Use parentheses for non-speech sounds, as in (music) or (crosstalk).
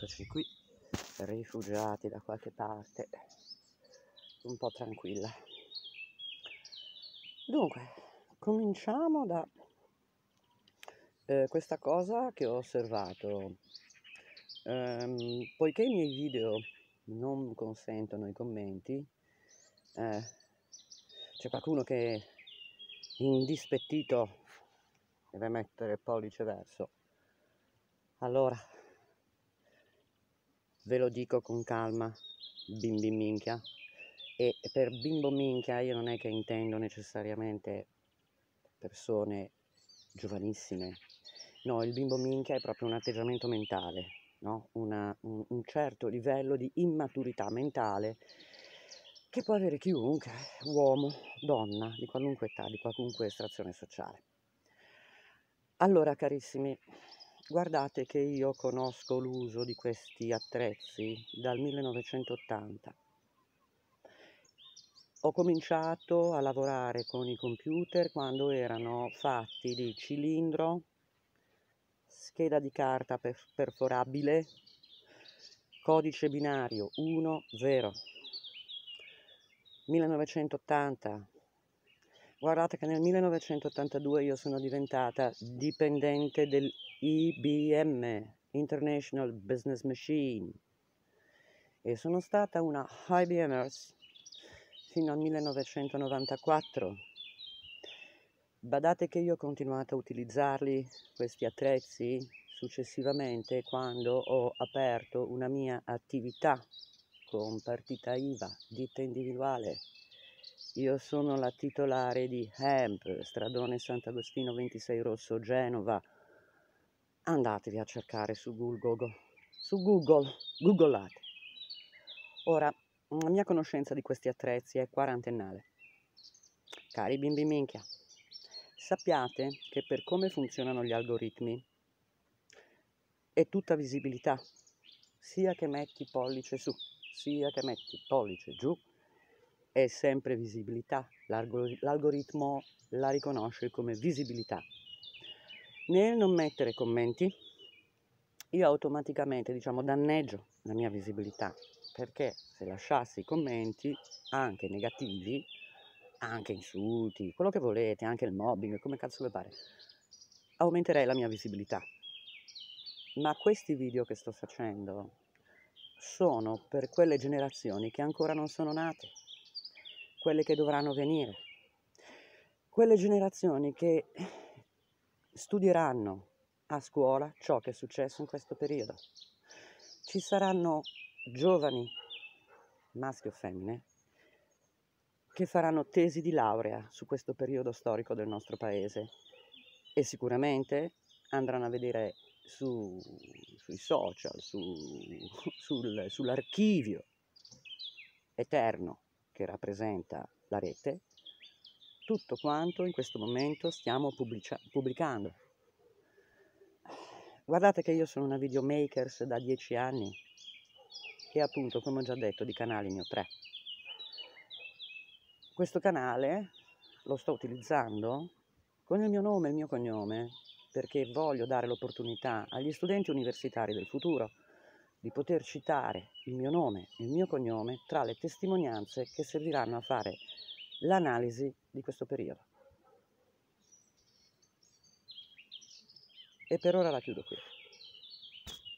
eccoci qui, rifugiati da qualche parte, un po' tranquilla. Dunque, cominciamo da eh, questa cosa che ho osservato. Ehm, poiché i miei video non consentono i commenti, eh, c'è qualcuno che indispettito deve mettere pollice verso. Allora, ve lo dico con calma, bimbi minchia. E per bimbo minchia io non è che intendo necessariamente persone giovanissime. No, il bimbo minchia è proprio un atteggiamento mentale, no? Una, un, un certo livello di immaturità mentale che può avere chiunque, uomo, donna, di qualunque età, di qualunque estrazione sociale. Allora, carissimi, Guardate che io conosco l'uso di questi attrezzi dal 1980. Ho cominciato a lavorare con i computer quando erano fatti di cilindro, scheda di carta perforabile, codice binario 1-0. 1980 Guardate che nel 1982 io sono diventata dipendente dell'IBM, International Business Machine, e sono stata una IBMers fino al 1994. Badate che io ho continuato a utilizzarli questi attrezzi successivamente quando ho aperto una mia attività con partita IVA, ditta individuale, io sono la titolare di Hemp, Stradone Sant'Agostino 26 Rosso, Genova. Andatevi a cercare su Google, su Google, googlate. Ora, la mia conoscenza di questi attrezzi è quarantennale. Cari bimbi minchia, sappiate che per come funzionano gli algoritmi è tutta visibilità, sia che metti pollice su, sia che metti pollice giù, è sempre visibilità, l'algoritmo la riconosce come visibilità. Nel non mettere commenti io automaticamente diciamo danneggio la mia visibilità perché se lasciassi commenti anche negativi, anche insulti, quello che volete, anche il mobbing, come cazzo vi pare, aumenterei la mia visibilità. Ma questi video che sto facendo sono per quelle generazioni che ancora non sono nate, quelle che dovranno venire, quelle generazioni che studieranno a scuola ciò che è successo in questo periodo. Ci saranno giovani, maschi o femmine, che faranno tesi di laurea su questo periodo storico del nostro paese e sicuramente andranno a vedere su, sui social, su, (laughs) sul, sull'archivio eterno che rappresenta la rete, tutto quanto in questo momento stiamo pubblica- pubblicando. Guardate che io sono una videomaker da dieci anni e appunto, come ho già detto, di canali ne ho tre. Questo canale lo sto utilizzando con il mio nome e il mio cognome perché voglio dare l'opportunità agli studenti universitari del futuro di poter citare il mio nome e il mio cognome tra le testimonianze che serviranno a fare l'analisi di questo periodo. E per ora la chiudo qui.